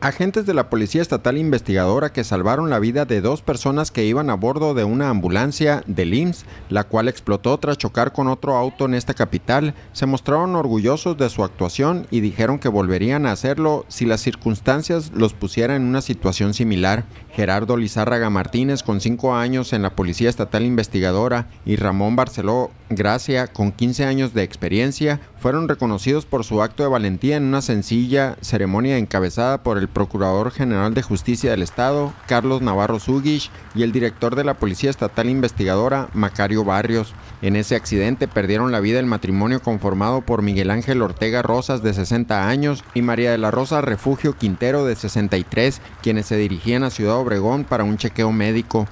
Agentes de la Policía Estatal Investigadora que salvaron la vida de dos personas que iban a bordo de una ambulancia del IMSS, la cual explotó tras chocar con otro auto en esta capital, se mostraron orgullosos de su actuación y dijeron que volverían a hacerlo si las circunstancias los pusieran en una situación similar. Gerardo Lizárraga Martínez, con cinco años en la Policía Estatal Investigadora, y Ramón Barceló Gracia, con 15 años de experiencia, fueron reconocidos por su acto de valentía en una sencilla ceremonia encabezada por el Procurador General de Justicia del Estado, Carlos Navarro Zugich, y el director de la Policía Estatal Investigadora, Macario Barrios. En ese accidente perdieron la vida el matrimonio conformado por Miguel Ángel Ortega Rosas, de 60 años, y María de la Rosa Refugio Quintero, de 63, quienes se dirigían a Ciudad Obregón para un chequeo médico.